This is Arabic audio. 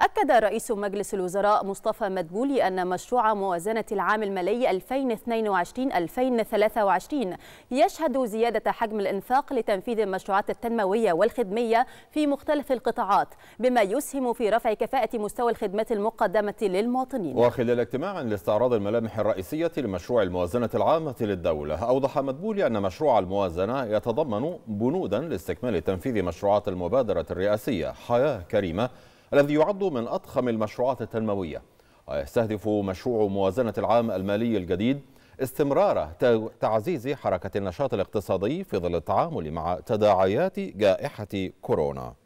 أكد رئيس مجلس الوزراء مصطفى مدبولي أن مشروع موازنة العام المالي 2022-2023 يشهد زيادة حجم الإنفاق لتنفيذ المشروعات التنموية والخدمية في مختلف القطاعات بما يسهم في رفع كفاءة مستوى الخدمات المقدمة للمواطنين وخلال اجتماع لاستعراض الملامح الرئيسية لمشروع الموازنة العامة للدولة أوضح مدبولي أن مشروع الموازنة يتضمن بنودا لاستكمال تنفيذ مشروعات المبادرة الرئاسية حياة كريمة الذي يعد من أضخم المشروعات التنموية ويستهدف مشروع موازنة العام المالي الجديد استمرار تعزيز حركة النشاط الاقتصادي في ظل التعامل مع تداعيات جائحة كورونا